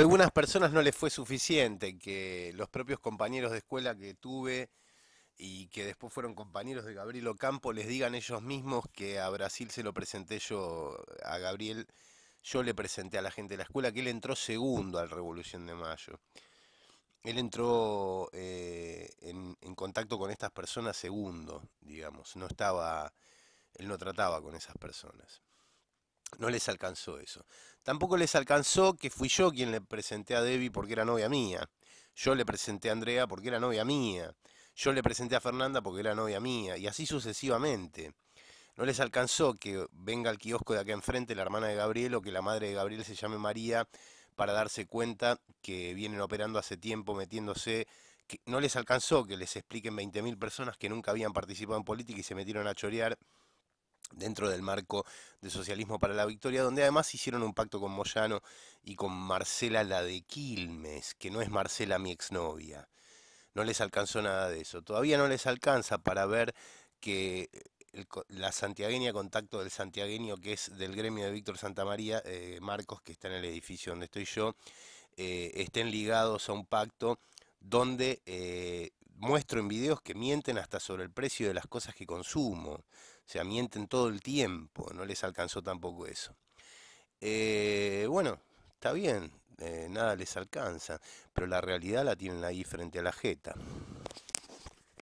algunas personas no les fue suficiente, que los propios compañeros de escuela que tuve y que después fueron compañeros de Gabriel Ocampo les digan ellos mismos que a Brasil se lo presenté yo, a Gabriel yo le presenté a la gente de la escuela que él entró segundo al Revolución de Mayo. Él entró eh, en, en, contacto con estas personas segundo, digamos, no estaba, él no trataba con esas personas. No les alcanzó eso. Tampoco les alcanzó que fui yo quien le presenté a Debbie porque era novia mía. Yo le presenté a Andrea porque era novia mía. Yo le presenté a Fernanda porque era novia mía. Y así sucesivamente. No les alcanzó que venga al kiosco de acá enfrente la hermana de Gabriel o que la madre de Gabriel se llame María para darse cuenta que vienen operando hace tiempo, metiéndose. Que no les alcanzó que les expliquen 20.000 personas que nunca habían participado en política y se metieron a chorear dentro del marco de Socialismo para la Victoria, donde además hicieron un pacto con Moyano y con Marcela, la de Quilmes, que no es Marcela mi exnovia. No les alcanzó nada de eso. Todavía no les alcanza para ver que eh, la santiagueña contacto del santiagueño que es del gremio de Víctor Santa María, eh, Marcos, que está en el edificio donde estoy yo, eh, estén ligados a un pacto donde muestro en videos que mienten hasta sobre el precio de las cosas que consumo o sea, mienten todo el tiempo, no les alcanzó tampoco eso. Eh, bueno, está bien, eh, nada les alcanza, pero la realidad la tienen ahí frente a la jeta.